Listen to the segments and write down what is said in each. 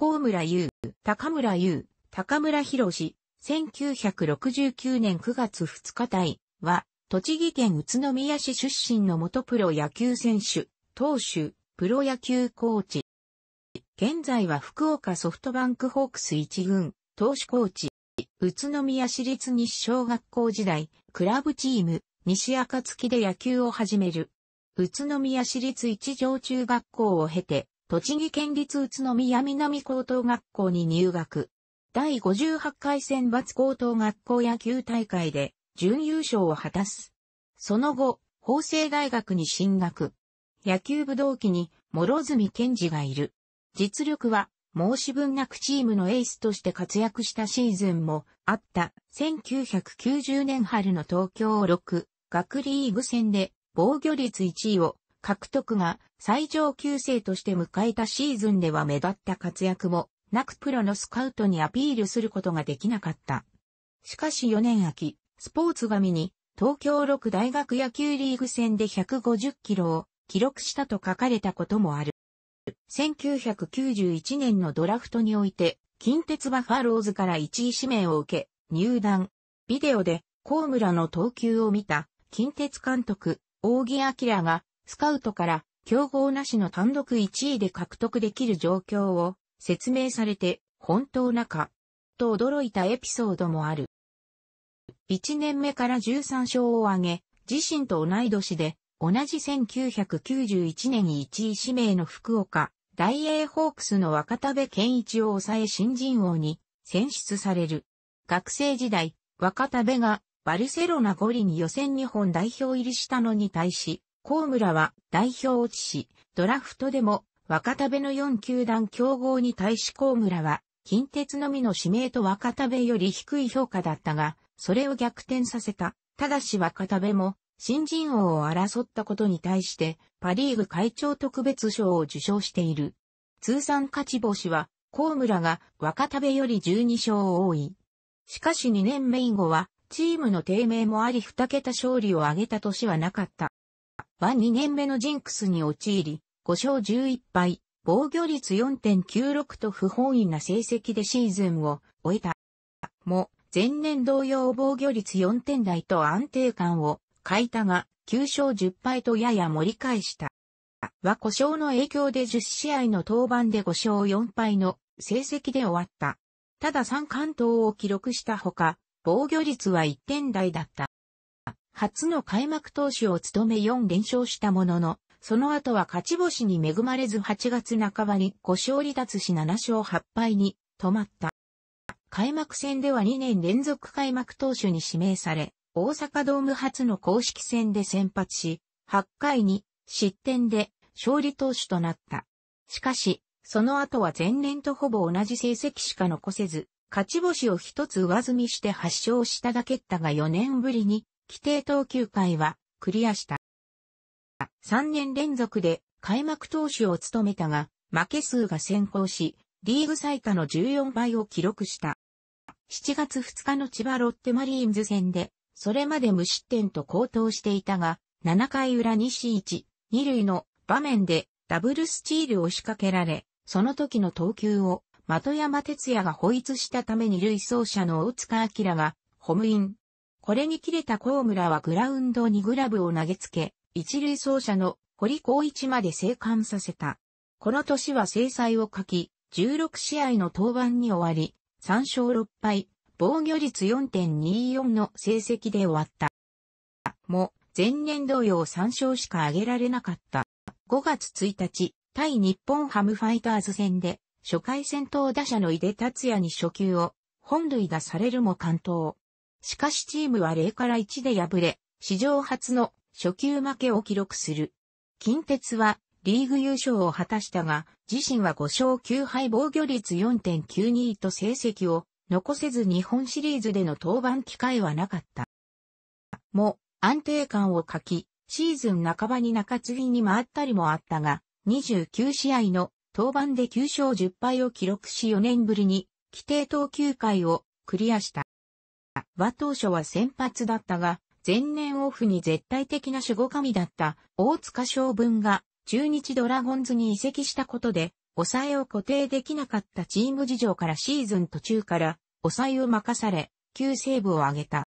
高村優、高村優、高村博士、1969年9月2日対は、栃木県宇都宮市出身の元プロ野球選手、投手、プロ野球コーチ。現在は福岡ソフトバンクホークス一軍、投手コーチ、宇都宮市立西小学校時代、クラブチーム、西暁で野球を始める。宇都宮市立一条中学校を経て、栃木県立宇都宮南高等学校に入学。第58回選抜高等学校野球大会で準優勝を果たす。その後、法政大学に進学。野球部同期に諸角健治がいる。実力は申し分なくチームのエースとして活躍したシーズンもあった1990年春の東京6学リーグ戦で防御率1位を獲得が最上級生として迎えたシーズンでは目立った活躍もなくプロのスカウトにアピールすることができなかった。しかし4年秋、スポーツ紙に東京6大学野球リーグ戦で150キロを記録したと書かれたこともある。1991年のドラフトにおいて、近鉄バファローズから1位指名を受け、入団。ビデオで、高村の投球を見た、近鉄監督、大木明が、スカウトから競合なしの単独1位で獲得できる状況を説明されて本当なか、と驚いたエピソードもある。1年目から13勝を挙げ、自身と同い年で、同じ1991年に1位指名の福岡、大英ホークスの若田部健一を抑え新人王に選出される。学生時代、若田部がバルセロナ五輪予選日本代表入りしたのに対し、高村は代表落ちし、ドラフトでも若田部の4球団競合に対し高村は、近鉄のみの指名と若田部より低い評価だったが、それを逆転させた。ただし若田部も、新人王を争ったことに対して、パリーグ会長特別賞を受賞している。通算勝ち星は、高村が若田部より12勝多い。しかし2年目以後は、チームの低迷もあり2桁勝利を挙げた年はなかった。は2年目のジンクスに陥り、5勝11敗、防御率4.96と不本意な成績でシーズンを終えた。も、前年同様防御率4点台と安定感を欠いたが、9勝10敗とやや盛り返した。は故障の影響で10試合の登板で5勝4敗の成績で終わった。ただ3関東を記録したほか、防御率は1点台だった。初の開幕投手を務め4連勝したものの、その後は勝ち星に恵まれず8月半ばに5勝離脱し7勝8敗に止まった。開幕戦では2年連続開幕投手に指名され、大阪ドーム初の公式戦で先発し、8回に失点で勝利投手となった。しかし、その後は前年とほぼ同じ成績しか残せず、勝ち星を一つ上積みして8勝しただけったが4年ぶりに規定投球回はクリアした。3年連続で開幕投手を務めたが、負け数が先行し、リーグ最多の14倍を記録した。7月2日の千葉ロッテマリーンズ戦で、それまで無失点と高騰していたが、7回裏西1、2塁の場面でダブルスチールを仕掛けられ、その時の投球を的山哲也が保逸したために類走者の大塚明がホームイン、これに切れた高村はグラウンドにグラブを投げつけ、一塁走者の堀光一まで生還させた。この年は制裁を書き、16試合の登板に終わり、3勝6敗、防御率4.24の成績で終わった。も、前年同様3勝しか挙げられなかった。5月1日、対日本ハムファイターズ戦で、初回戦闘打者の井出達也に初球を、本塁打されるも完投。しかしチームは0から1で敗れ、史上初の初級負けを記録する。近鉄はリーグ優勝を果たしたが、自身は5勝9敗防御率4.92と成績を残せず日本シリーズでの登板機会はなかった。も、安定感を欠き、シーズン半ばに中継ぎに回ったりもあったが、29試合の登板で9勝10敗を記録し4年ぶりに規定投球回をクリアした。は当初は先発だったが、前年オフに絶対的な守護神だった大塚将軍が中日ドラゴンズに移籍したことで、抑えを固定できなかったチーム事情からシーズン途中から抑えを任され、旧セーブを挙げた。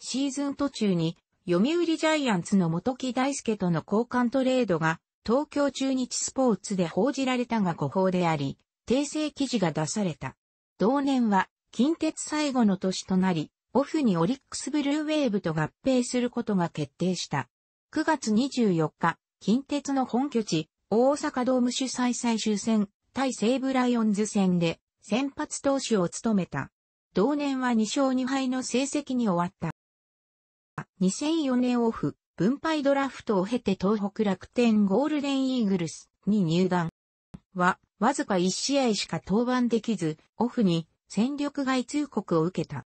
シーズン途中に読売ジャイアンツの元木大輔との交換トレードが東京中日スポーツで報じられたが誤報であり、訂正記事が出された。同年は近鉄最後の年となり、オフにオリックスブルーウェーブと合併することが決定した。9月24日、近鉄の本拠地、大阪ドーム主催最終戦、対西武ライオンズ戦で先発投手を務めた。同年は2勝2敗の成績に終わった。2004年オフ、分配ドラフトを経て東北楽天ゴールデンイーグルスに入団は、わずか1試合しか登板できず、オフに戦力外通告を受けた。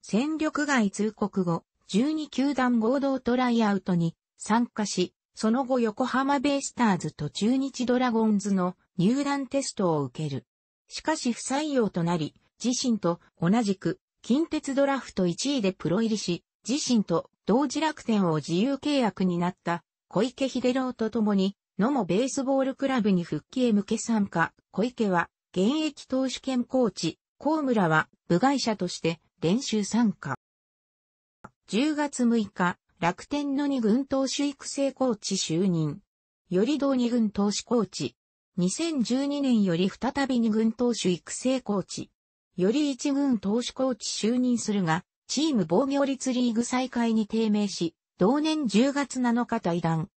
戦力外通告後、12球団合同トライアウトに参加し、その後横浜ベイスターズと中日ドラゴンズの入団テストを受ける。しかし不採用となり、自身と同じく近鉄ドラフト1位でプロ入りし、自身と同時楽天を自由契約になった小池秀郎と共に野茂ベースボールクラブに復帰へ向け参加。小池は現役投手兼コーチ、高村は部外者として練習参加。10月6日、楽天の二軍投手育成コーチ就任。より同二軍投手コーチ。2012年より再び二軍投手育成コーチ。より一軍投手コーチ就任するが、チーム防御率リーグ再開に低迷し、同年10月7日対談。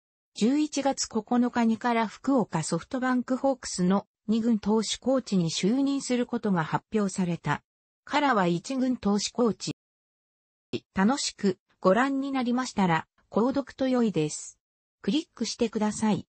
11月9日にから福岡ソフトバンクホークスの2軍投手コーチに就任することが発表された。カラは1軍投手コーチ。楽しくご覧になりましたら、購読と良いです。クリックしてください。